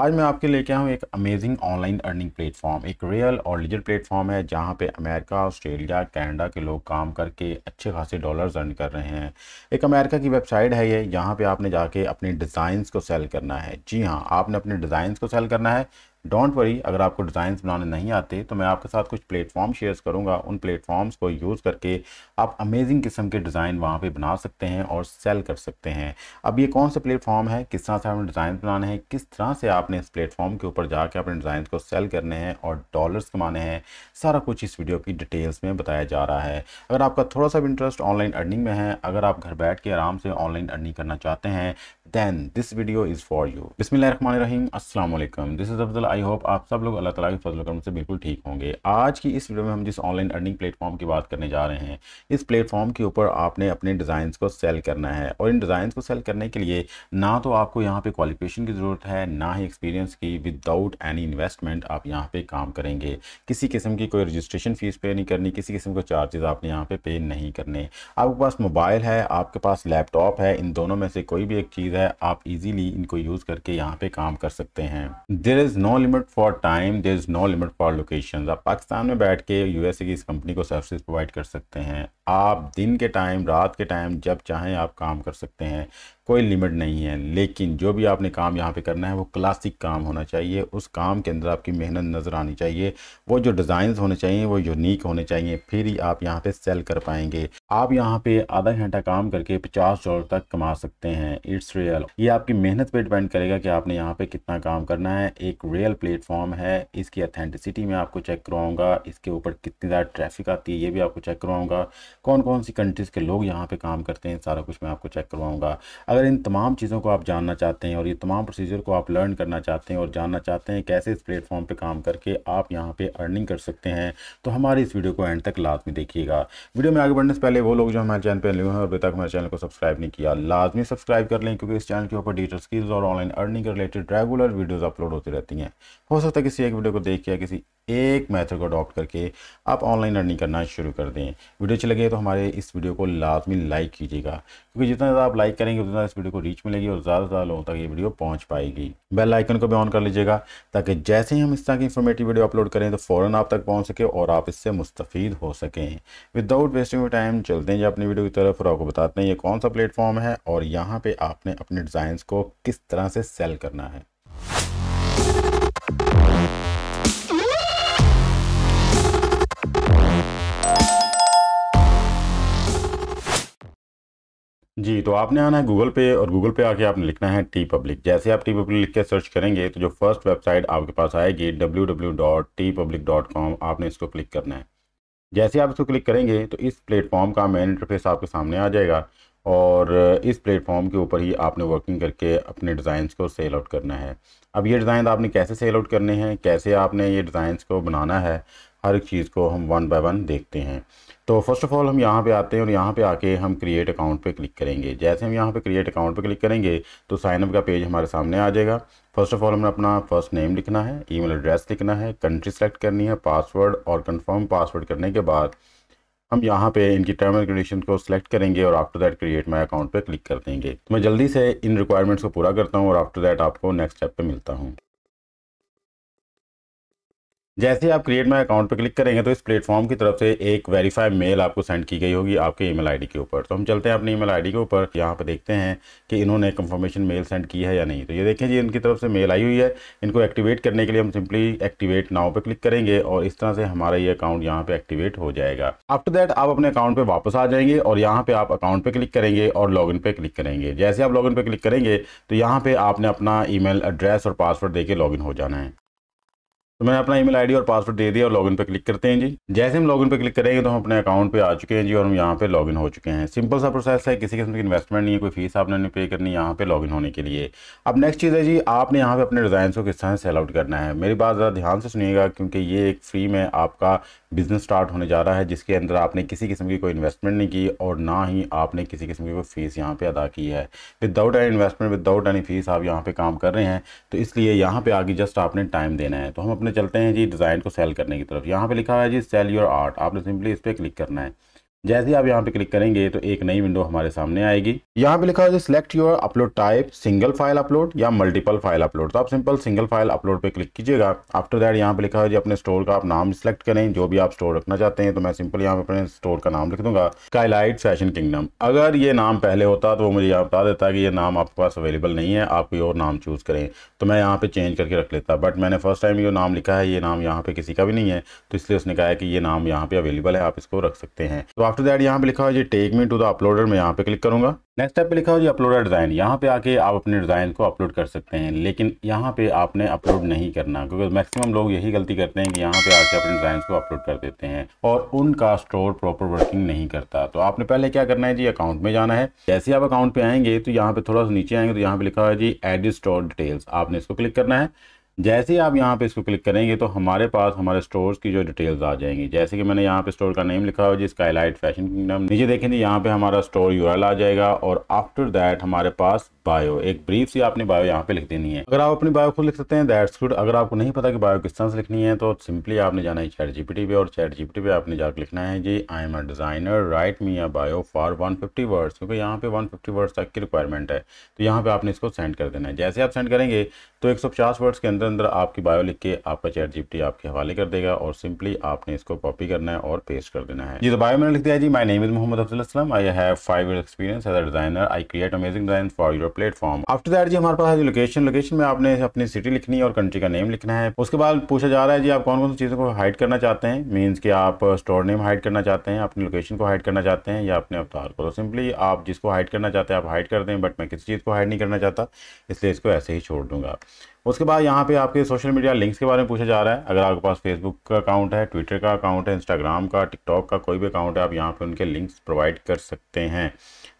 आज मैं आपके लेके आया हूँ एक अमेजिंग ऑनलाइन अर्निंग प्लेटफॉर्म एक रियल और लीजर प्लेटफॉर्म है जहाँ पे अमेरिका ऑस्ट्रेलिया कनाडा के लोग काम करके अच्छे खासे डॉलर्स अर्न कर रहे हैं एक अमेरिका की वेबसाइट है ये जहाँ पे आपने जाके अपने डिज़ाइंस को सेल करना है जी हाँ आपने अपने डिज़ाइंस को सेल करना है डोंट वरी अगर आपको डिज़ाइन बनाने नहीं आते तो मैं आपके साथ कुछ प्लेटफॉर्म शेयर्स करूँगा उन प्लेटफॉर्म्स को यूज़ करके आप अमेजिंग किस्म के डिज़ाइन वहाँ पे बना सकते हैं और सेल कर सकते हैं अब ये कौन सा प्लेटफॉर्म है किस तरह से आपने डिज़ाइन बनाने हैं किस तरह से आपने इस प्लेटफॉर्म के ऊपर जाके अपने डिज़ाइन को सेल करने हैं और डॉलर्स कमाने हैं सारा कुछ इस वीडियो की डिटेल्स में बताया जा रहा है अगर आपका थोड़ा सा भी इंटरेस्ट ऑनलाइन अर्निंग में है अगर आप घर बैठ के आराम से ऑनलाइन अर्निंग करना चाहते हैं then this video is for you बिसमीम असलम this is Afzal I hope आप सब लोग अल्लाह ताला के फजल करम से बिल्कुल ठीक होंगे आज की इस वीडियो में हम जिस ऑनलाइन अर्निंग प्लेटफॉर्म की बात करने जा रहे हैं इस प्लेटफॉर्म के ऊपर आपने अपने डिज़ाइंस को सेल करना है और इन डिज़ाइंस को सेल करने के लिए ना तो आपको यहाँ पर क्वालिफिकेशन की ज़रूरत है ना ही एक्सपीरियंस की विदाउट एनी इन्वेस्टमेंट आप यहाँ पर काम करेंगे किसी किस्म की कोई रजिस्ट्रेशन फ़ीस पे नहीं करनी किसी किस्म के चार्जेज़ आपने यहाँ पर पे नहीं करने आपके पास मोबाइल है आपके पास लैपटॉप है इन दोनों में से कोई भी एक चीज़ चीज़ है आप इजीली इनको यूज़ करके यहाँ पे काम कर सकते हैं there is no limit for time there is no limit for location आप पाकिस्तान में बैठ के यूएसए की इस कंपनी को सर्विस प्रोवाइड कर सकते हैं आप दिन के टाइम रात के टाइम जब चाहें आप काम कर सकते हैं कोई लिमिट नहीं है लेकिन जो भी आपने काम यहाँ पे करना है वो क्लासिक काम होना चाहिए उस काम के अंदर आपकी मेहनत नज़र आनी चाहिए वो जो डिजाइन होने चाहिए वो यूनिक होने चाहिए फिर ही आप यहाँ पे सेल कर पाएंगे आप यहाँ पे आधा घंटा काम करके पचास डॉलर तक कमा सकते हैं इट्स रियल ये आपकी मेहनत पर डिपेंड करेगा कि आपने यहाँ पर कितना काम करना है एक रियल प्लेटफॉर्म है इसकी अथेंटिसिटी में आपको चेक करवाऊँगा इसके ऊपर कितनी ज़्यादा ट्रैफिक आती है ये भी आपको चेक करवाऊँगा कौन कौन सी कंट्रीज़ के लोग यहाँ पर काम करते हैं सारा कुछ मैं आपको चेक करवाऊँगा अगर इन तमाम चीज़ों को आप जानना चाहते हैं और ये तमाम प्रोसीजर को आप लर्न करना चाहते हैं और जानना चाहते हैं कैसे इस प्लेटफॉर्म पर काम करके आप यहाँ पर अर्निंग कर सकते हैं तो हमारे इस वीडियो को एंड तक लाजमी देखिएगा वीडियो में आगे बढ़ने से पहले वो लोग जो हमारे चैनल पर लिए हैं और अभी तक हमारे चैनल को सब्सक्राइब नहीं किया लाजमी सब्सक्राइब कर लें क्योंकि इस चैनल के ऊपर डिजिटल स्किल्स और ऑनलाइन अर्निंग के रिलेटेड रेगुलर वीडियोज़ अपलोड होती रहती हैं हो सकता है किसी एक वीडियो को देख के किसी एक मेथड को अडॉप्ट करके आप ऑनलाइन अर्निंग करना शुरू कर दें वीडियो अच्छी लगे तो हमारे इस वीडियो को लाजमी लाइक कीजिएगा क्योंकि जितना ज़्यादा आप लाइक करेंगे उतना इस वीडियो को रीच मिलेगी और ज़्यादा से ज़्यादा लोगों तक ये वीडियो पहुँच पाएगी बेल आइकन को भी ऑन कर लीजिएगा ताकि जैसे ही हम इस तरह की इन्फॉर्मेटिव वीडियो अपलोड करें तो फ़ौर आप तक पहुँच सके और आप इससे मुस्तफ़ हो सकें विदाउट वेस्टिंग टाइम चलते हैं जब अपनी वीडियो की तरफ और आपको बताते हैं ये कौन सा प्लेटफॉर्म है और यहाँ पर आपने अपने डिजाइन को किस तरह से सेल करना है जी तो आपने आना है गूगल पे और गूगल पे आके आपने लिखना है टी पब्लिक जैसे आप टी पब्लिक लिख के सर्च करेंगे तो जो फर्स्ट वेबसाइट आपके पास आएगी W W dot TeePublic dot com आपने इसको क्लिक करना है जैसे आप इसको क्लिक करेंगे तो इस प्लेटफॉर्म का मेन इंटरफेस आपके सामने आ जाएगा और इस प्लेटफॉर्म के ऊपर ही आपने वर्किंग करके अपने डिज़ाइंस को सेल आउट करना है अब ये डिज़ाइन आपने कैसे सेल आउट करने हैं कैसे आपने ये डिज़ाइंस को बनाना है हर एक चीज़ को हम वन बाय वन देखते हैं तो फर्स्ट ऑफ़ ऑल हम यहाँ पे आते हैं और यहाँ पे आके हम क्रिएट अकाउंट पे क्लिक करेंगे जैसे हम यहाँ पे क्रिएट अकाउंट पे क्लिक करेंगे तो साइनअप का पेज हमारे सामने आ जाएगा फर्स्ट ऑफ़ ऑल हमें अपना फर्स्ट नेम लिखना है ईमेल एड्रेस लिखना है कंट्री सेलेक्ट करनी है पासवर्ड और कन्फर्म पासवर्ड करने के बाद हम यहाँ पे इनकी टर्म एंड कंडीशन को सिलेक्ट करेंगे और after that create my account पे क्लिक कर देंगे तो मैं जल्दी से इन रिक्वायरमेंट्स को पूरा करता हूँ और आफ्टर दैट आपको नेक्स्ट स्टेप पे मिलता हूँ जैसे आप क्रिएट माई अकाउंट पर क्लिक करेंगे तो इस प्लेटफॉर्म की तरफ से एक वेरीफाई मेल आपको सेंड की गई होगी आपके ईमेल आईडी के ऊपर तो हम चलते हैं अपनी ईमेल आईडी के ऊपर यहाँ पर देखते हैं कि इन्होंने कंफर्मेशन मेल सेंड की है या नहीं तो ये देखें जी इनकी तरफ से मेल आई हुई है इनको एक्टिवेट करने के लिए हम सिंपली एक्टिवेट नाव पर क्लिक करेंगे और इस तरह से हमारा ये अकाउंट यहाँ पर एक्टिवेट हो जाएगा आफ्टर दैट आप अपने अकाउंट पर वापस आ जाएंगे और यहाँ पर आप अकाउंट पर क्लिक करेंगे और लॉग इन क्लिक करेंगे जैसे आप लॉगिन इन क्लिक करेंगे तो यहाँ पर आपने अपना ई एड्रेस और पासवर्ड दे लॉगिन हो जाना है तो मैंने अपना ईमेल आईडी और पासवर्ड दे दिया और लॉगिन पर क्लिक करते हैं जी जैसे हम लॉगिन पे क्लिक करेंगे तो हम अपने अकाउंट पे आ चुके हैं जी और हम यहाँ पे लॉगिन हो चुके हैं सिंपल सा प्रोसेस है किसी किस्म की इन्वेस्टमेंट नहीं है कोई फीस आपने नहीं पे करनी यहाँ पे लॉगिन होने के लिए अब नेक्स्ट चीज़ है जी आपने यहाँ पे अपने डिज़ाइन को किस तरह सेल आउट करना है मेरी बात ज़्यादा ध्यान से सुनिएगा क्योंकि ये एक फ्री में आपका बिज़नेस स्टार्ट होने जा रहा है जिसके अंदर आपने किसी किस्म की कोई इन्वेस्टमेंट नहीं की और ना ही आपने किसी किस्म की कोई फ़ीस यहाँ पे अदा की है without any investment without any fees आप यहाँ पे काम कर रहे हैं तो इसलिए यहाँ पे आगे जस्ट आपने टाइम देना है तो हम अपने चलते हैं जी डिज़ाइन को सेल करने की तरफ यहाँ पर लिखा हुआ है जी सेल योर आर्ट आपने सिंपली इस पर क्लिक करना है जैसे ही आप यहाँ पे क्लिक करेंगे तो एक नई विंडो हमारे सामने आएगी यहाँ पे लिखा है select your upload type single file upload या मल्टीपल फाइल अपलोड तो आप सिंपल सिंगल फाइल अपलोड पे क्लिक कीजिएगा आफ्टर दैट यहाँ पे लिखा है जी अपने स्टोर का आप नाम सिलेक्ट करें जो भी आप स्टोर रखना चाहते हैं तो मैं सिंपल यहाँ पे अपने स्टोर का नाम लिख दूंगा स्काईलाइट फैशन किंगडम अगर ये नाम पहले होता तो वो मुझे यहाँ बता देता कि ये नाम आपके पास अवेलेबल नहीं है आप कोई और नाम चूज़ करें तो मैं यहाँ पे चेंज करके रख लेता बट मैंने फर्स्ट टाइम ये नाम लिखा है ये नाम यहाँ पे किसी का भी नहीं है तो इसलिए उसने कहा है कि ये नाम यहाँ पे अवेलेबल है आप इसको रख सकते हैं तो आफ्टर दैट यहाँ पे लिखा हुआ जी take me to the uploader मैं यहाँ पे क्लिक करूँगा नेक्स्ट स्टेप पे लिखा हुआ जी अपलोडर डिज़ाइन यहाँ पे आके आप अपने डिज़ाइन को अपलोड कर सकते हैं लेकिन यहाँ पे आपने अपलोड नहीं करना क्योंकि मैक्सिमम लोग यही गलती करते हैं कि यहाँ पे आके अपने डिज़ाइन को अपलोड कर देते हैं और उनका स्टोर प्रॉपर वर्किंग नहीं करता तो आपने पहले क्या करना है जी अकाउंट में जाना है जैसे आप अकाउंट पे आएंगे तो यहाँ पे थोड़ा सा नीचे आएंगे तो यहाँ पे लिखा हुआ है जी एड स्टोर डिटेल्स आपने इसको क्लिक करना है जैसे ही आप यहाँ पे इसको क्लिक करेंगे तो हमारे पास हमारे स्टोर्स की जो डिटेल्स आ जाएंगी जैसे कि मैंने यहाँ पे स्टोर का नेम लिखा हुआ जिसका हाईलाइट फैशन किंगडम नीचे देखेंगे यहाँ पे हमारा स्टोर यू आ जाएगा और आफ्टर दैट हमारे पास बायो एक ब्रीफ सी आपने बायो यहाँ पे लिख देनी है अगर आप अपनी बायो खुद लिख सकते हैं दैट्स गुड अगर आपको नहीं पता कि बायो किस तरह से लिखनी है तो सिंपली आपने जाना है चैट जीपीटी पे और चैट जीपीटी पे आपने जाकर लिखना है जी I am a designer write me a bio for 150 words क्योंकि यहाँ पे 150 वर्ड्स तक की रिक्वायरमेंट है तो यहाँ पे आपने इसको सेंड कर देना है जैसे आप सेंड करेंगे तो एक वर्ड्स के अंदर अंदर अंदर आपकी बायो लिख के आपका चैट जीपीटी आपके हवाले कर देगा और सिंपली आपने इसको कॉपी करना है और पेस्ट कर देना है जी तो बायो मैंने लिख दिया जी my name is Mohammad Afzal I have five year experience as a designer I create amazing design for your platform after that जी हमारे पास है लोकेशन लोकेशन में आपने अपनी सिटी लिखनी है और कंट्री का नेम लिखना है उसके बाद पूछा जा रहा है जी आप कौन कौन सी चीज़ों को हाइड करना चाहते हैं मीन्स की आप स्टोर नेम हाइड करना चाहते हैं अपनी लोकेशन को हाइड करना चाहते हैं या अपने अवतार को तो सिंपली आप जिसको हाइड करना चाहते हैं आप हाइड कर दें बट मैं किसी चीज़ को हाइड नहीं करना चाहता इसलिए इसको ऐसे ही छोड़ दूंगा उसके बाद यहाँ पे आपके सोशल मीडिया लिंक्स के बारे में पूछा जा रहा है अगर आपके पास फेसबुक का अकाउंट है ट्विटर का अकाउंट है इंस्टाग्राम का टिकटॉक का कोई भी अकाउंट है आप यहाँ पे उनके लिंक्स प्रोवाइड कर सकते हैं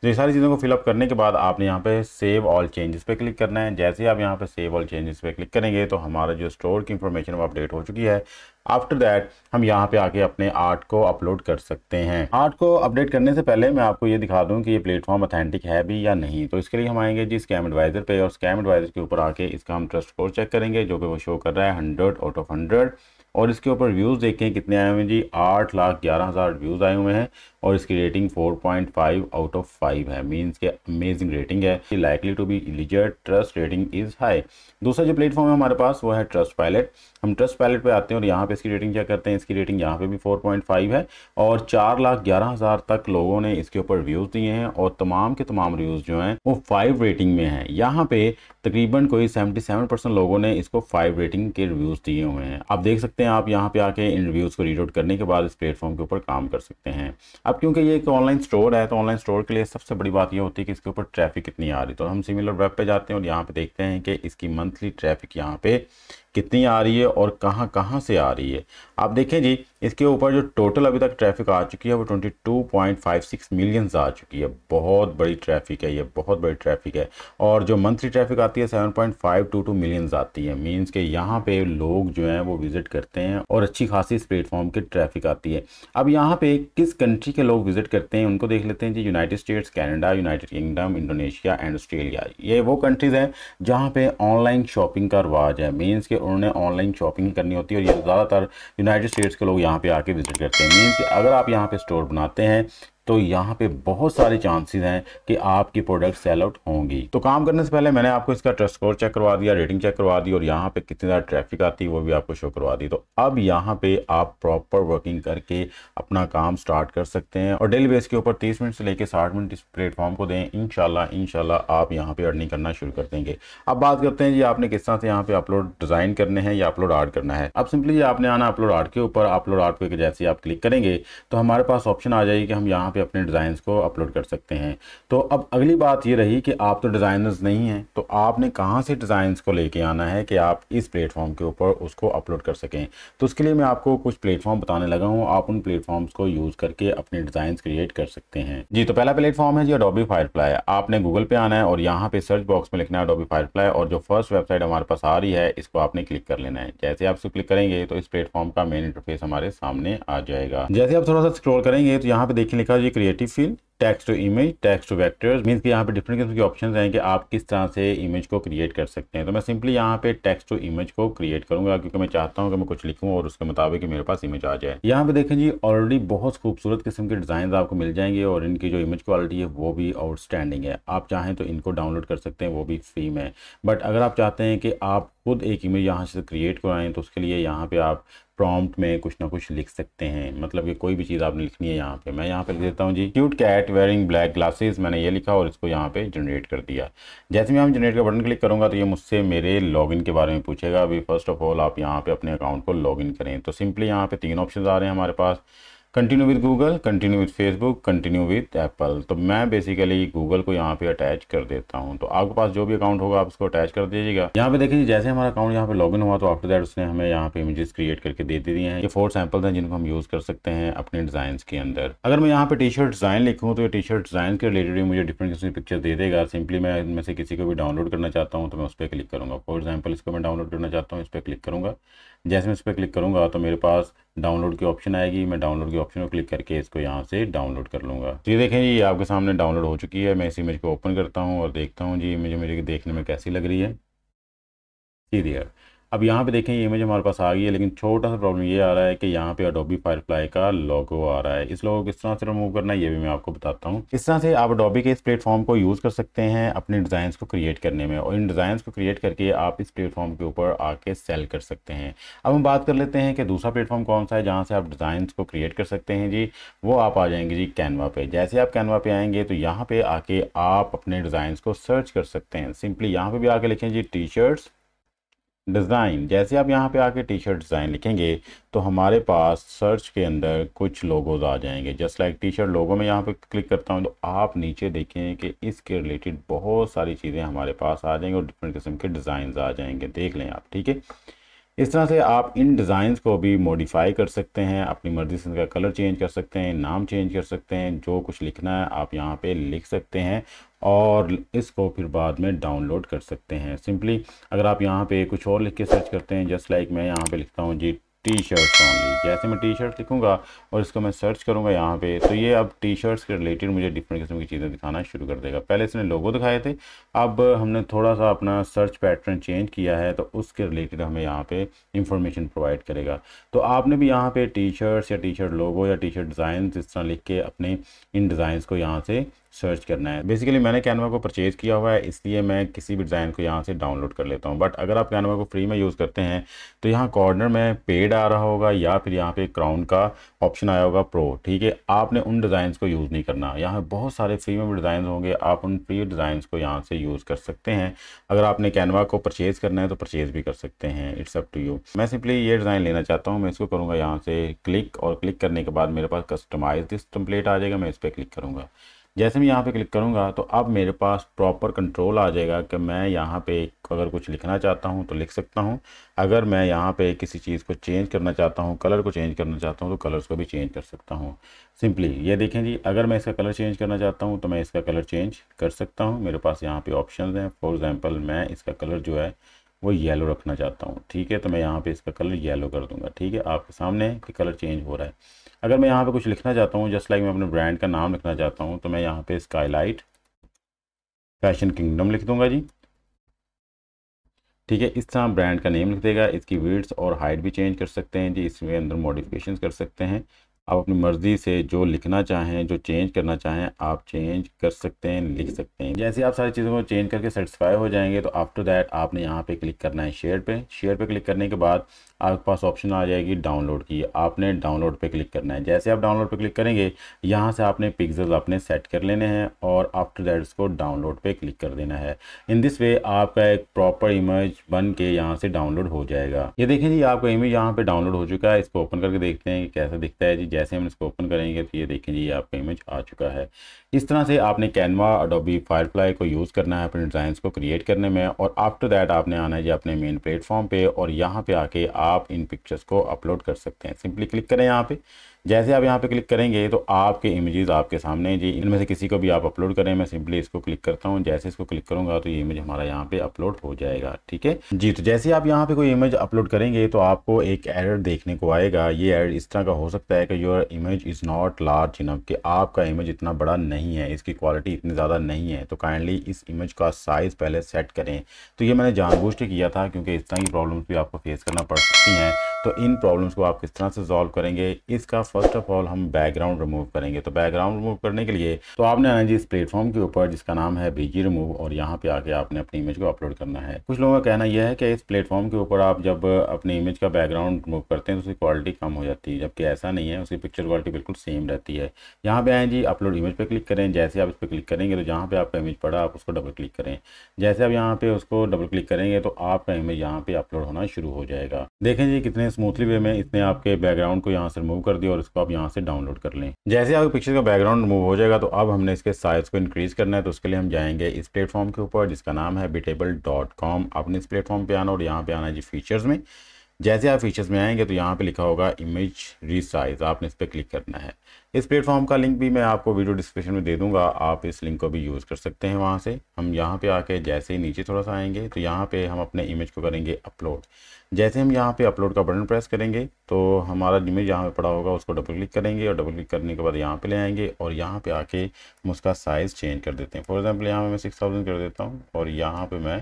तो ये सारी चीज़ों को फिलअप करने के बाद आपने यहाँ पे सेव ऑल चेंजेस पे क्लिक करना है जैसे ही आप यहाँ पे सेव ऑल चेंजेस पे क्लिक करेंगे तो हमारा जो स्टोर की इन्फॉर्मेशन वो अपडेट हो चुकी है आफ्टर दैट हम यहाँ पे आके अपने आर्ट को अपलोड कर सकते हैं आर्ट को अपडेट करने से पहले मैं आपको ये दिखा दूँ कि ये प्लेटफॉर्म अथेंटिक है भी या नहीं तो इसके लिए हम आएंगे जी स्कैम एडवाइज़र पे और स्कैम एडवाइज़र के ऊपर आके इसका हम ट्रस्ट स्कोर चेक करेंगे जो कि वो शो कर रहा है हंड्रेड आउट ऑफ हंड्रेड और इसके ऊपर व्यूज़ देखें कितने आए हुए हैं जी आठ लाख ग्यारह हज़ार व्यूज़ आए हुए हैं और इसकी रेटिंग 4.5 आउट ऑफ 5 है मींस के अमेजिंग रेटिंग है likely to be legit trust rating is high दूसरा जो प्लेटफॉर्म है हमारे पास वो है ट्रस्ट पायलट हम ट्रस्ट पायलट पे आते हैं और यहाँ पे इसकी रेटिंग क्या करते हैं इसकी रेटिंग यहाँ पे भी 4.5 है और चार लाख ग्यारह हज़ार तक लोगों ने इसके ऊपर व्यूज़ दिए हैं और तमाम के तमाम रिव्यूज़ जो हैं वो फाइव रेटिंग में हैं यहाँ पे तकरीबन कोई 77 परसेंट लोगों ने इसको फाइव रेटिंग के रिव्यूज़ दिए हुए हैं आप देख सकते हैं आप यहाँ पे आके इन रिव्यूज़ को रीड आउट करने के बाद इस प्लेटफॉर्म के ऊपर काम कर सकते हैं अब क्योंकि ये एक ऑनलाइन स्टोर है तो ऑनलाइन स्टोर के लिए सबसे बड़ी बात यह होती है कि इसके ऊपर ट्रैफिक कितनी आ रही तो हम सिमिलर वेब पर जाते हैं और यहाँ पर देखते हैं कि इसकी मंथली ट्रैफिक यहाँ पर कितनी आ रही है और कहाँ कहाँ से आ रही है आप देखें जी इसके ऊपर जो टोटल अभी तक ट्रैफिक आ चुकी है वो 22.56 मिलियन आ चुकी है बहुत बड़ी ट्रैफिक है ये बहुत बड़ी ट्रैफिक है और जो मंथली ट्रैफिक आती है 7.522 मिलियन आती है मींस के यहाँ पे लोग जो हैं वो विज़िट करते हैं और अच्छी खासी इस प्लेटफॉर्म की ट्रैफिक आती है अब यहाँ पे किस कंट्री के लोग विज़िट करते हैं उनको देख लेते हैं जी United States Canada United Kingdom Indonesia and Australia ये वो कंट्रीज़ हैं जहाँ पर ऑनलाइन शॉपिंग का रवाज है मीन्स के उन्होंने ऑनलाइन शॉपिंग करनी होती है और ये ज़्यादातर यूनाइटेड स्टेट्स के लोग यहाँ पे आके विजिट करते हैं मीन्स कि अगर आप यहाँ पे स्टोर बनाते हैं तो यहाँ पे बहुत सारे चांसेस हैं कि आपकी प्रोडक्ट सेल आउट होंगी तो काम करने से पहले मैंने आपको इसका ट्रस्ट स्कोर चेक करवा दिया रेटिंग चेक करवा दी और यहाँ पे कितनी ज़्यादा ट्रैफिक आती है वो भी आपको शो करवा दी तो अब यहाँ पे आप प्रॉपर वर्किंग करके अपना काम स्टार्ट कर सकते हैं और डेली बेस के ऊपर तीस मिनट से लेकर साठ मिनट इस प्लेटफॉर्म को दें इनशाला इनशाला आप यहाँ पे अर्निंग करना शुरू कर देंगे अब बात करते हैं जी आपने किस तरह से यहाँ पे अपलोड डिज़ाइन करने हैं या अपलोड आर्ट करना है अब सिंपली आपने आना अपलोड आर्ट के ऊपर अपलोड आर्ट पे जैसे आप क्लिक करेंगे तो हमारे पास ऑप्शन आ जाएगी कि हम यहाँ पे अपने डिज़ाइन को अपलोड कर सकते हैं तो अब अगली बात ये रही कि आप तो डिज़ाइनर्स नहीं हैं तो आपने कहाँ से डिज़ाइन को लेके आना है कि आप इस प्लेटफॉर्म के ऊपर उसको अपलोड कर सकें तो उसके लिए मैं आपको कुछ प्लेटफॉर्म बताने लगा हूँ आप उन प्लेटफॉर्म्स को यूज़ करके अपने डिज़ाइन क्रिएट कर सकते हैं जी तो पहला प्लेटफॉर्म है जी अडोबी फायरफ्लाई आपने गूगल पे आना है और यहाँ पे सर्च बॉक्स में लिखना है अडोबी फायरफ्लाई और जो फर्स्ट वेबसाइट हमारे पास आ रही है इसको आपने क्लिक कर लेना है जैसे आप इसको क्लिक करेंगे तो इस प्लेटफॉर्म का मेन इंटरफेस हमारे सामने आ जाएगा जैसे आप थोड़ा सा स्क्रॉल करेंगे तो यहाँ पे देखिए लिखा ये creative feel text to image text to vector means कि यहाँ पे डिफरेंट किस्म के ऑप्शन हैं कि आप किस तरह से इमेज को क्रिएट कर सकते हैं तो मैं सिंपली यहाँ पे टेक्स्ट टू इमेज को क्रिएट करूंगा क्योंकि मैं चाहता हूँ कि मैं कुछ लिखूँ और उसके मुताबिक मेरे पास इमेज आ जाए यहाँ पे देखें जी ऑलरेडी बहुत खूबसूरत किस्म के डिज़ाइन आपको मिल जाएंगे और इनकी जो इमेज क्वालिटी है वो भी आउटस्टैंडिंग है आप चाहें तो इनको डाउनलोड कर सकते हैं वो भी फ्री में बट अगर आप चाहते हैं कि आप खुद एक इमेज यहाँ से क्रिएट कराएं तो उसके लिए यहाँ पे आप प्रॉम्प्ट में कुछ ना कुछ लिख सकते हैं मतलब कि कोई भी चीज़ आपने लिखनी है यहाँ पे मैं यहाँ पे लिख देता हूँ जी cute cat wearing black glasses मैंने ये लिखा और इसको यहाँ पे जनरेट कर दिया जैसे मैं हम जनरेट का बटन क्लिक करूँगा तो ये मुझसे मेरे लॉगिन के बारे में पूछेगा अभी फर्स्ट ऑफ ऑल आप यहाँ पर अपने अकाउंट को लॉगिन करें तो सिंपली यहाँ पर तीन ऑप्शन आ रहे हैं हमारे पास continue with Google continue with Facebook continue with Apple तो मैं बेसिकली गूगल को यहाँ पे अटैच कर देता हूँ तो आपके पास जो भी अकाउंट होगा आप उसको अटैच कर दीजिएगा यहाँ पे देखिए जैसे हमारा अकाउंट यहाँ पे लॉगिन हुआ तो आफ्टर दैट उसने हमें यहाँ पे इमेजेस क्रिएट करके दे दिए हैं ये फोर सैम्पल्स हैं जिनको हम यूज़ कर सकते हैं अपने डिजाइन के अंदर अगर मैं यहाँ पे टी शर्ट डिजाइन लिखूँ तो ये टी शर्ट डिजाइन के रिलेटेड मुझे डिफरेंट किस्म की पिक्चर दे देगा सिंपली मैं इनमें से किसी को भी डाउनलोड करना चाहता हूँ तो मैं उस पर क्लिक करूँगा फॉर एग्जाम्पल इसको मैं डाउनलोड करना चाहता हूँ इस पर क्लिक करूँगा जैसे मैं इस पर क्लिक करूँगा तो मेरे पास डाउनलोड की ऑप्शन आएगी मैं डाउनलोड के ऑप्शन को क्लिक करके इसको यहाँ से डाउनलोड कर लूँगा तो ये देखें जी आपके सामने डाउनलोड हो चुकी है मैं इस इमेज को ओपन करता हूँ और देखता हूँ जी इमेज मेरे देखने में कैसी लग रही है जी है अब यहाँ पे देखें ये इमेज हमारे पास आ गई है लेकिन छोटा सा प्रॉब्लम ये आ रहा है कि यहाँ पे अडोबी फायरफ्लाई का लोगो आ रहा है इस लोगो को किस तरह से रिमूव करना है ये भी मैं आपको बताता हूँ इस तरह से आप अडोबी के इस प्लेटफॉर्म को यूज़ कर सकते हैं अपने डिज़ाइंस को क्रिएट करने में और इन डिज़ाइंस को क्रिएट करके आप इस प्लेटफॉर्म के ऊपर आके सेल कर सकते हैं अब हम बात कर लेते हैं कि दूसरा प्लेटफॉर्म कौन सा है जहाँ से आप डिज़ाइंस को क्रिएट कर सकते हैं जी वो आप आ जाएंगे जी कैनवा पे जैसे आप कैनवा पे आएंगे तो यहाँ पे आके आप अपने डिज़ाइंस को सर्च कर सकते हैं सिंपली यहाँ पे भी आके लिखें जी टी शर्ट्स डिज़ाइन जैसे आप यहाँ पे आके टी शर्ट डिज़ाइन लिखेंगे तो हमारे पास सर्च के अंदर कुछ लोगोज़ आ जाएंगे just like T-shirt logo में यहाँ पे क्लिक करता हूँ तो आप नीचे देखें कि इसके रिलेटेड बहुत सारी चीज़ें हमारे पास आ जाएंगी और डिफरेंट किस्म के डिज़ाइन आ जाएंगे देख लें आप ठीक है इस तरह से आप इन डिज़ाइंस को भी मॉडिफाई कर सकते हैं अपनी मर्ज़ी से इनका कलर चेंज कर सकते हैं नाम चेंज कर सकते हैं जो कुछ लिखना है आप यहाँ पे लिख सकते हैं और इसको फिर बाद में डाउनलोड कर सकते हैं सिंपली अगर आप यहाँ पे कुछ और लिख के सर्च करते हैं जस्ट लाइक मैं यहाँ पे लिखता हूँ जी टी शर्ट्स ऑनली जैसे मैं टी शर्ट लिखूंगा और इसको मैं सर्च करूँगा यहाँ पे तो ये अब टी शर्ट्स के रिलेटेड मुझे डिफरेंट किस्म की चीज़ें दिखाना शुरू कर देगा पहले इसने लोगो दिखाए थे अब हमने थोड़ा सा अपना सर्च पैटर्न चेंज किया है तो उसके रिलेटेड हमें यहाँ पे इंफॉर्मेशन प्रोवाइड करेगा तो आपने भी यहाँ पे टी शर्ट्स या टी शर्ट लोगो या टी शर्ट डिज़ाइन इस तरह लिख के अपने इन डिज़ाइंस को यहाँ से सर्च करना है बेसिकली मैंने कैनवा को परचेज़ किया हुआ है इसलिए मैं किसी भी डिज़ाइन को यहाँ से डाउनलोड कर लेता हूँ बट अगर आप कैनवा को फ्री में यूज़ करते हैं तो यहाँ कॉर्नर में पेड आ रहा होगा या फिर यहाँ पे क्राउन का ऑप्शन आया होगा प्रो ठीक है आपने उन डिज़ाइंस को यूज़ नहीं करना यहाँ बहुत सारे फ्री में डिज़ाइन होंगे आप उन फ्री डिज़ाइन को यहाँ से यूज़ कर सकते हैं अगर आपने कैनवा को परचेज़ करना है तो परचेज़ भी कर सकते हैं इट्स अप टू यू मैं सिंपली ये डिज़ाइन लेना चाहता हूँ मैं इसको करूँगा यहाँ से क्लिक और क्लिक करने के बाद मेरे पास कस्टमाइज दिस टम्पलेट आ जाएगा मैं इस पर क्लिक करूँगा जैसे मैं यहाँ पे क्लिक करूँगा तो अब मेरे पास प्रॉपर कंट्रोल आ जाएगा कि मैं यहाँ पे अगर कुछ लिखना चाहता हूँ तो लिख सकता हूँ अगर मैं यहाँ पे किसी चीज़ को चेंज करना चाहता हूँ कलर को चेंज करना चाहता हूँ तो कलर्स को भी चेंज कर सकता हूँ सिंपली ये देखें जी अगर मैं इसका कलर चेंज करना चाहता हूँ तो मैं इसका कलर चेंज कर सकता हूँ मेरे पास यहाँ पर ऑप्शन हैं फॉर एग्ज़ाम्पल मैं इसका कलर जो है वो येलो रखना चाहता हूँ ठीक है तो मैं यहाँ पर इसका कलर येलो कर दूँगा ठीक है आपके सामने कि कलर चेंज हो रहा है अगर मैं यहाँ पे कुछ लिखना चाहता हूँ जस्ट लाइक मैं अपने ब्रांड का नाम लिखना चाहता हूँ तो मैं यहाँ पे स्काईलाइट फैशन किंगडम लिख दूंगा जी ठीक है इस तरह ब्रांड का नेम लिख देगा इसकी वीड्स और हाइट भी चेंज कर सकते हैं जी इसमें अंदर मॉडिफिकेशन कर सकते हैं आप अपनी मर्ज़ी से जो लिखना चाहें जो चेंज करना चाहें आप चेंज कर सकते हैं लिख सकते हैं जैसे आप सारी चीज़ों को चेंज करके सेटिस्फाई हो जाएंगे तो आफ्टर दैट आपने यहाँ पे क्लिक करना है शेयर पे शेयर पे क्लिक करने के बाद आपके पास ऑप्शन आ जाएगी डाउनलोड की आपने डाउनलोड पे क्लिक करना है जैसे आप डाउनलोड पे क्लिक करेंगे यहाँ से आपने पिक्सल अपने सेट कर लेने हैं और आफ्टर दैट उसको डाउनलोड पे क्लिक कर देना है इन दिस वे आपका एक प्रॉपर इमेज बन के यहाँ से डाउनलोड हो जाएगा ये देखें जी आपका इमेज यहाँ पर डाउनलोड हो चुका है इसको ओपन करके देखते हैं कैसा दिखता है जी जैसे हम इसको ओपन करेंगे तो ये देखें जी आपका इमेज आ चुका है इस तरह से आपने कैनवा अडोबी फायरफ्लाई को यूज़ करना है अपने डिजाइन को क्रिएट करने में और आफ्टर दैट आपने आना है जी अपने मेन प्लेटफॉर्म पर और यहाँ पर आके आप आप इन पिक्चर्स को अपलोड कर सकते हैं सिंपली क्लिक करें यहाँ पे जैसे आप यहाँ पे क्लिक करेंगे तो आपके इमेजेस आपके सामने जी इनमें से किसी को भी आप अपलोड करें मैं सिंपली इसको क्लिक करता हूँ जैसे इसको क्लिक करूँगा तो ये इमेज हमारा यहाँ पे अपलोड हो जाएगा ठीक है जी तो जैसे आप यहाँ पे कोई इमेज अपलोड करेंगे तो आपको एक एरर देखने को आएगा ये एड इस तरह का हो सकता है कि your image is not large enough कि आपका इमेज इतना बड़ा नहीं है इसकी क्वालिटी इतनी ज़्यादा नहीं है तो काइंडली इस इमेज का साइज़ पहले सेट करें तो ये मैंने जानबूझ के किया था क्योंकि इस तरह की प्रॉब्लम्स भी आपको फेस करना पड़ सकती हैं तो इन प्रॉब्लम्स को आप किस तरह से सॉल्व करेंगे इसका फर्स्ट ऑफ ऑल हम बैकग्राउंड रिमूव करेंगे तो बैकग्राउंड रिमूव करने के लिए तो आपने आना जी इस प्लेटफॉर्म के ऊपर जिसका नाम है बीजी रिमूव और यहाँ पे आके आपने अपनी इमेज को अपलोड करना है कुछ लोगों का कहना यह है कि इस प्लेटफॉर्म के ऊपर आप जब अपनी इमेज का बैकग्राउंड रिमूव करते हैं तो उसकी क्वालिटी कम हो जाती है जबकि ऐसा नहीं है उसकी पिक्चर क्वालिटी बिल्कुल सेम रहती है यहाँ पे आए जी अपलोड इमेज पर क्लिक करें जैसे आप इस पर क्लिक करेंगे तो जहाँ पे आपका इमेज पड़ा आप उसको डबल क्लिक करें जैसे आप यहाँ पे उसको डबल क्लिक करेंगे तो आपका इमेज यहाँ पे अपलोड होना शुरू हो जाएगा देखें जी कितने स्मूथली वे में इसने आपके बैकग्राउंड को यहाँ से रिमूव कर दिया और उसको आप यहाँ से डाउनलोड कर लें जैसे आपके पिक्चर का बैकग्राउंड रिमूव हो जाएगा तो अब हमने इसके साइज को इंक्रीज़ करना है तो उसके लिए हम जाएंगे इस प्लेटफॉर्म के ऊपर जिसका नाम है बिटेबल डॉट कॉम आपने इस प्लेटफॉर्म पर आना और यहाँ पे आना है जी फीचर्स में जैसे आप फीचर्स में आएंगे तो यहाँ पे लिखा होगा इमेज रीसाइज आपने इस पर क्लिक करना है इस प्लेटफॉर्म का लिंक भी मैं आपको वीडियो डिस्क्रिप्शन में दे दूंगा आप इस लिंक को भी यूज़ कर सकते हैं वहाँ से हम यहाँ पे आके जैसे ही नीचे थोड़ा सा आएंगे तो यहाँ पे हम अपने इमेज को करेंगे अपलोड जैसे हम यहाँ पे अपलोड का बटन प्रेस करेंगे तो हमारा इमेज यहाँ पर पड़ा होगा उसको डबल क्लिक करेंगे और डबल क्लिक करने के बाद यहाँ पर ले आएंगे और यहाँ पर आके हम उसका साइज़ चेंज कर देते हैं फॉर एग्जाम्पल यहाँ पर मैं सिक्स थाउजेंड कर देता हूँ और यहाँ पर मैं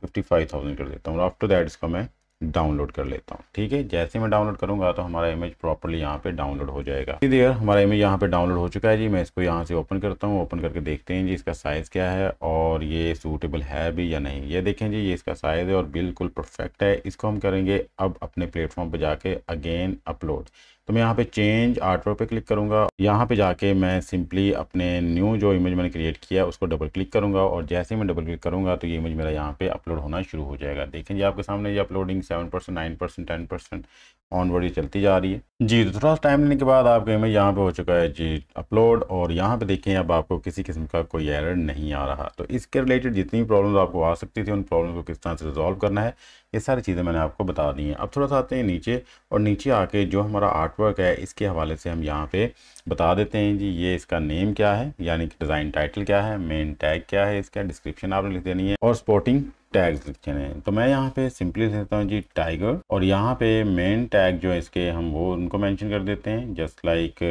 फिफ्टी फाइव थाउजेंड कर देता हूँ आफ्टर दैट इसका मैं डाउनलोड कर लेता हूँ ठीक है जैसे मैं डाउनलोड करूँगा तो हमारा इमेज प्रॉपरली यहाँ पे डाउनलोड हो जाएगा इसी देर हमारा इमेज यहाँ पे डाउनलोड हो चुका है जी मैं इसको यहाँ से ओपन करता हूँ ओपन करके देखते हैं जी इसका साइज़ क्या है और ये सूटेबल है भी या नहीं ये देखें जी ये इसका साइज़ है और बिल्कुल परफेक्ट है इसको हम करेंगे अब अपने प्लेटफॉर्म पर जाके अगेन अपलोड तो मैं यहाँ पे चेंज आर्टवर्क पे क्लिक करूँगा यहाँ पे जाके मैं सिंपली अपने न्यू जो इमेज मैंने क्रिएट किया है उसको डबल क्लिक करूँगा और जैसे ही मैं डबल क्लिक करूँगा तो ये इमेज मेरा यहाँ पे अपलोड होना शुरू हो जाएगा देखें जी आपके सामने ये uploading seven percent nine percent ten percent onward ये चलती जा रही है जी तो थोड़ा टाइम लेने के बाद आपका इमेज यहाँ पे हो चुका है जी अपलोड और यहाँ पे देखें अब आपको किसी किस्म का कोई एरर नहीं आ रहा तो इसके रिलेटेड जितनी प्रॉब्लम आपको आ सकती थी उन प्रॉब्लम को किस तरह से रिजॉल्व करना है ये सारी चीज़ें मैंने आपको बता दी हैं अब थोड़ा सा आते हैं नीचे और नीचे आके जो हमारा आर्ट आर्टवर्क है इसके हवाले से हम यहाँ पे बता देते हैं जी ये इसका नेम क्या है यानी कि डिज़ाइन टाइटल क्या है मेन टैग क्या है इसका डिस्क्रिप्शन आपने लिख देनी है और स्पोर्टिंग टैग्स लिखे हैं तो मैं यहाँ पे सिंपली लिख देता हूँ जी टाइगर और यहाँ पे मेन टैग जो है इसके हम वो उनको मैंशन कर देते हैं just like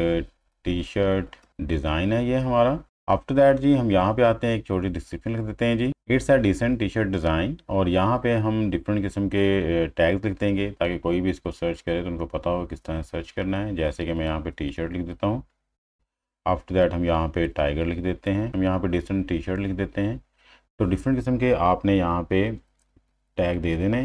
T-shirt design है ये हमारा आफ्टर दैट जी हम यहाँ पे आते हैं एक छोटी डिस्क्रिप्शन लिख देते हैं जी it's a decent T-shirt design और यहाँ पे हम डिफरेंट किस्म के टैग्स लिख देंगे ताकि कोई भी इसको सर्च करे तो उनको पता हो किस तरह सर्च करना है जैसे कि मैं यहाँ पे टी शर्ट लिख देता हूँ आफ्टर दैट हम यहाँ पे टाइगर लिख देते हैं हम यहाँ पे डिसेंट टी शर्ट लिख देते हैं तो डिफरेंट किस्म के आपने यहाँ पे टैग दे देने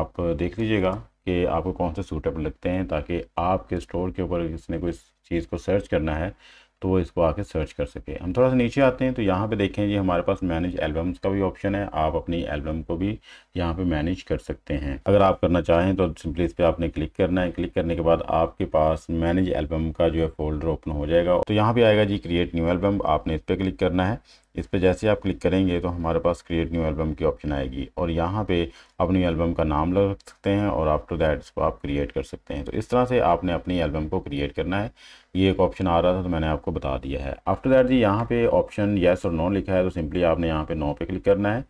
आप देख लीजिएगा कि आपको कौन से सूटेबल लगते हैं ताकि आपके स्टोर के ऊपर किसने कोई चीज़ को सर्च करना है तो वो इसको आके सर्च कर सके हम थोड़ा सा नीचे आते हैं तो यहाँ पे देखें जी हमारे पास मैनेज एल्बम्स का भी ऑप्शन है आप अपनी एल्बम को भी यहाँ पे मैनेज कर सकते हैं अगर आप करना चाहें तो सिंपली इस पर आपने क्लिक करना है क्लिक करने के बाद आपके पास मैनेज एल्बम का जो है फोल्डर ओपन हो जाएगा तो यहाँ पर आएगा जी क्रिएट न्यू एल्बम आपने इस पर क्लिक करना है इस पर जैसे आप क्लिक करेंगे तो हमारे पास क्रिएट न्यू एल्बम की ऑप्शन आएगी और यहाँ पे अपनी एल्बम का नाम लग सकते हैं और आफ्टर दैट इसको आप क्रिएट कर सकते हैं तो इस तरह से आपने अपनी एल्बम को क्रिएट करना है ये एक ऑप्शन आ रहा था तो मैंने आपको बता दिया है आफ्टर दैट जी यहाँ पे ऑप्शन येस और नो लिखा है तो सिंपली आपने यहाँ पे नो पे क्लिक करना है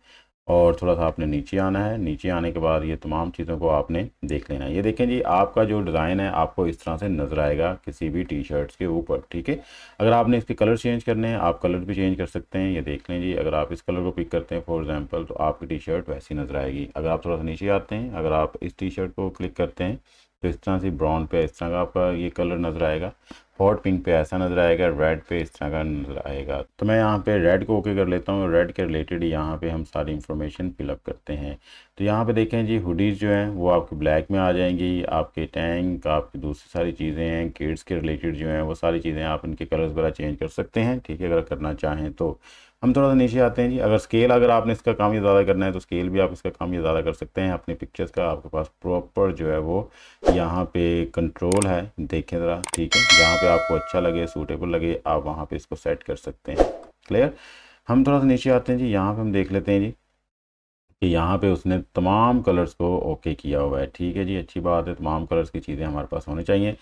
और थोड़ा सा आपने नीचे आना है नीचे आने के बाद ये तमाम चीज़ों को आपने देख लेना है ये देखें जी आपका जो डिज़ाइन है आपको इस तरह से नज़र आएगा किसी भी टी शर्ट्स के ऊपर ठीक है अगर आपने इसके कलर चेंज करने हैं आप कलर भी चेंज कर सकते हैं ये देख लें जी अगर आप इस कलर को पिक करते हैं फॉर एग्ज़ाम्पल तो आपकी टी शर्ट वैसी नज़र आएगी अगर आप थोड़ा सा नीचे आते हैं अगर आप इस टी शर्ट को क्लिक करते हैं तो इस तरह से ब्राउन पे इस तरह का आपका ये कलर नज़र आएगा हॉट पिंक पे ऐसा नज़र आएगा रेड पे इस तरह का नज़र आएगा तो मैं यहाँ पे रेड को ओके कर लेता हूँ रेड के रिलेटेड यहाँ पे हम सारी इन्फॉर्मेशन फिलअप करते हैं तो यहाँ पे देखें जी हुडीज़ जो हैं वो आपके ब्लैक में आ जाएंगी आपके टैंक आपकी दूसरी सारी चीज़ें हैं किड्स के रिलेटेड जो हैं वो सारी चीज़ें आप इनके कलर्स वगैरह चेंज कर सकते हैं ठीक है अगर करना चाहें तो हम थोड़ा सा नीचे आते हैं जी अगर स्केल अगर आपने इसका काम ये ज़्यादा करना है तो स्केल भी आप इसका काम ये ज़्यादा कर सकते हैं अपनी पिक्चर्स का आपके पास प्रॉपर जो है वो यहाँ पे कंट्रोल है देखें ज़रा ठीक है जहाँ पे आपको अच्छा लगे सूटेबल लगे आप वहाँ पे इसको सेट कर सकते हैं क्लियर हम थोड़ा सा नीचे आते हैं जी यहाँ पर हम देख लेते हैं जी कि यहाँ पे उसने तमाम कलर्स को ओके किया हुआ है ठीक है जी अच्छी बात है तमाम कलर्स की चीज़ें हमारे पास होनी चाहिए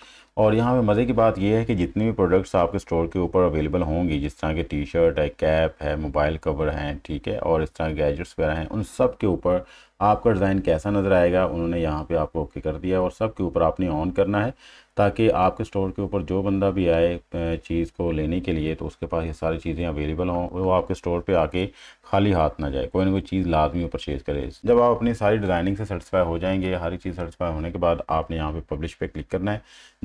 और यहाँ पे मज़े की बात यह है कि जितनी भी प्रोडक्ट्स आपके स्टोर के ऊपर अवेलेबल होंगी जिस तरह के टी शर्ट है कैप है मोबाइल कवर हैं ठीक है और इस तरह के गैजेट्स वगैरह हैं उन सब के ऊपर आपका डिज़ाइन कैसा नज़र आएगा उन्होंने यहाँ पर आपको ओके कर दिया और सब के ऊपर आपने ऑन करना है ताकि आपके स्टोर के ऊपर जो बंदा भी आए चीज़ को लेने के लिए तो उसके पास ये सारी चीज़ें अवेलेबल हों वो आपके स्टोर पे आके खाली हाथ ना जाए कोई ना कोई चीज़ लाजमी परचेज़ करे जब आप अपनी सारी डिज़ाइनिंग से सेटिसफाई हो जाएंगे हर चीज़ सेटिसफाई होने के बाद आपने यहाँ पे पब्लिश पे क्लिक करना है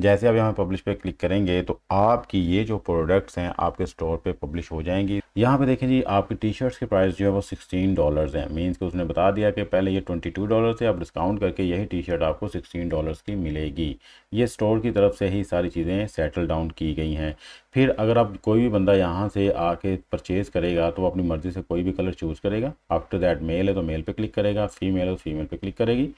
जैसे आप यहाँ पे पब्लिश पे क्लिक करेंगे तो आपकी ये जो प्रोडक्ट्स हैं आपके स्टोर पर पब्लिश हो जाएंगी यहाँ पे देखें जी आपकी टी शर्ट्स की प्राइस जो है वो सिक्सटीन डॉलर्स हैं मीन्स कि उसने बता दिया कि पहले ये ट्वेंटी टू डॉलर थे आप डिस्काउंट करके यही टी शर्ट आपको सिक्सटीन डॉलर्स की मिलेगी ये स्टोर की तरफ से ही सारी चीज़ें सेटल डाउन की गई हैं फिर अगर आप कोई भी बंदा यहाँ से आके परचेज़ करेगा तो अपनी मर्ज़ी से कोई भी कलर चूज़ करेगा आफ्टर दैट मेल है तो मेल पे क्लिक करेगा फीमेल है तो फीमेल पे क्लिक करेगी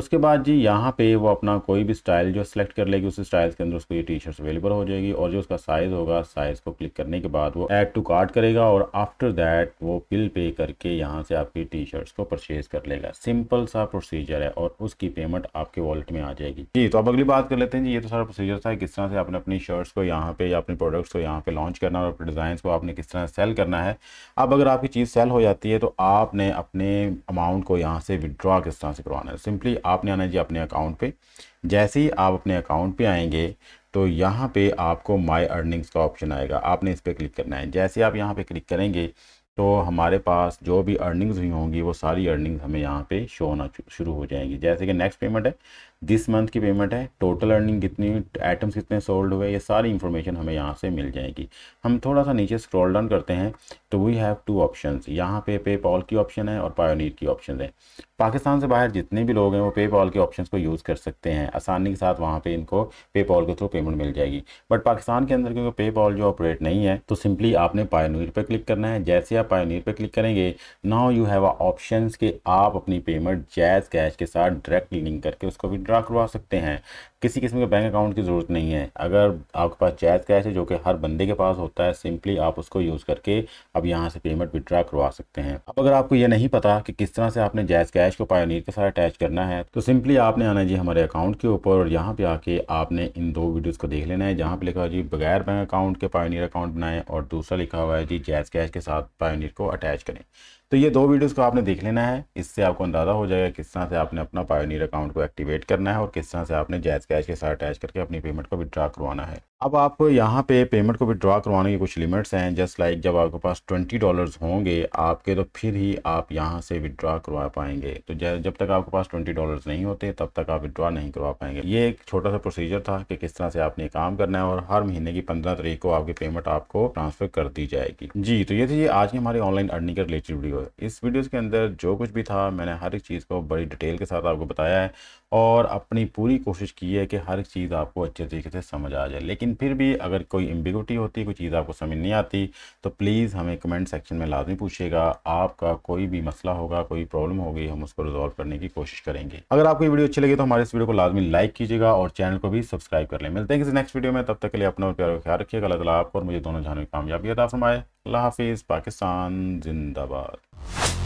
उसके बाद जी यहाँ पे वो अपना कोई भी स्टाइल जो सिलेक्ट कर लेगी उस स्टाइल के अंदर उसको ये टी शर्ट्स अवेलेबल हो जाएगी और जो उसका साइज़ होगा साइज़ को क्लिक करने के बाद वो एड टू कार्ट करेगा और आफ्टर दैट वो बिल पे करके यहाँ से आपकी टी शर्ट्स को परचेज कर लेगा सिंपल सा प्रोसीजर है और उसकी पेमेंट आपके वॉलेट में आ जाएगी जी तो अब अगली बात कर लेते हैं जी ये तो सारा प्रोसीजर था किस तरह से आपने अपनी शर्ट्स को यहाँ पे या अपने प्रोडक्ट्स को यहाँ पे लॉन्च करना और अपने डिज़ाइन को आपने किस तरह सेल करना है अब अगर आपकी चीज़ सेल हो जाती है तो आपने अपने अमाउंट को यहाँ से विदड्रॉ किस तरह से करवाना है सिंपली आपने आना जी अपने अकाउंट पे जैसे ही आप अपने अकाउंट पे आएंगे तो यहाँ पे आपको माय अर्निंग्स का ऑप्शन आएगा आपने इस पर क्लिक करना है जैसे आप यहाँ पे क्लिक करेंगे तो हमारे पास जो भी अर्निंग्स हुई होंगी वो सारी अर्निंग्स हमें यहाँ पे शो होना शुरू हो जाएंगी जैसे कि नेक्स्ट पेमेंट है दिस मंथ की पेमेंट है टोटल अर्निंग कितनी आइटम्स कितने सोल्ड हुए ये सारी इन्फॉर्मेशन हमें यहाँ से मिल जाएगी हम थोड़ा सा नीचे स्क्रॉल डाउन करते हैं तो वी हैव टू ऑप्शन यहाँ पे पे पॉल की ऑप्शन है और पायोनीर की ऑप्शन है पाकिस्तान से बाहर जितने भी लोग हैं वो पे के ऑप्शन को यूज़ कर सकते हैं आसानी के साथ वहाँ पे इनको पे के थ्रू पेमेंट मिल जाएगी बट पाकिस्तान के अंदर क्योंकि पे पॉल जो ऑपरेट नहीं है तो सिंपली आपने पायोनीर पर क्लिक करना है जैसे आप पायोनीर पर क्लिक करेंगे नाउ यू हैव ऑप्शन कि आप अपनी पेमेंट जैज कैश के साथ डायरेक्ट लिंक करके उसको विड्रा करवा सकते हैं किसी किस्म के बैंक अकाउंट की ज़रूरत नहीं है अगर आपके पास जैज कैश है जो कि हर बंदे के पास होता है सिंपली आप उसको यूज़ करके अब यहाँ से पेमेंट विड्रा करवा सकते हैं अब अगर आपको ये नहीं पता कि किस तरह से आपने जैज कैश हैश को पायनियर के साथ अटैच करना है तो सिंपली आपने आना जी हमारे अकाउंट के ऊपर और यहाँ पे आके आपने इन दो वीडियोस को देख लेना है जहाँ पे लिखा हुआ जी बगैर बैंक अकाउंट के पायनियर अकाउंट बनाएं और दूसरा लिखा हुआ है जी जैज कैश के साथ पायनियर को अटैच करें तो ये दो वीडियोस को आपने देख लेना है इससे आपको अंदाज़ा हो जाएगा किस तरह से आपने अपना पायोनियर अकाउंट को एक्टिवेट करना है और किस तरह से आपने जैज कैश के साथ अटैच करके अपनी पेमेंट को विड्रा करवाना है अब आप यहाँ पे पेमेंट को विड्रा करवाने के कुछ लिमिट्स हैं जस्ट लाइक जब आपके पास ट्वेंटी डॉलर्स होंगे आपके तो फिर ही आप यहाँ से विड्रा करवा पाएंगे तो जब तक आपके पास ट्वेंटी डॉलर्स नहीं होते तब तक आप विड्रा नहीं करवा पाएंगे ये एक छोटा सा प्रोसीजर था कि किस तरह से आपने काम करना है और हर महीने की पंद्रह तारीख को आपकी पेमेंट आपको ट्रांसफर कर दी जाएगी जी तो ये थी आज की हमारी ऑनलाइन अर्निंग के रिलेटेड वीडियो इस वीडियोस के अंदर जो कुछ भी था मैंने हर एक चीज़ को बड़ी डिटेल के साथ आपको बताया है और अपनी पूरी कोशिश की है कि हर चीज़ आपको अच्छे तरीके से समझ आ जाए लेकिन फिर भी अगर कोई एम्बिगुटी होती है कोई चीज़ आपको समझ नहीं आती तो प्लीज़ हमें कमेंट सेक्शन में लाजमी पूछिएगा आपका कोई भी मसला होगा कोई प्रॉब्लम होगी हम उसको रिजॉल्व करने की कोशिश करेंगे अगर आपको वीडियो अच्छी लगी तो हमारे इस वीडियो को लाजमी लाइक कीजिएगा और चैनल को भी सब्सक्राइब कर लें मिलते हैं किसी नेक्स्ट वीडियो में तब तक के लिए अपना प्यार ख्याल रखिएगा अल्लाह आपको और मुझे दोनों जानवी कामयाबी अदा फरमाए अल्लाह हाफिज़ पाकिस्तान जिंदाबाद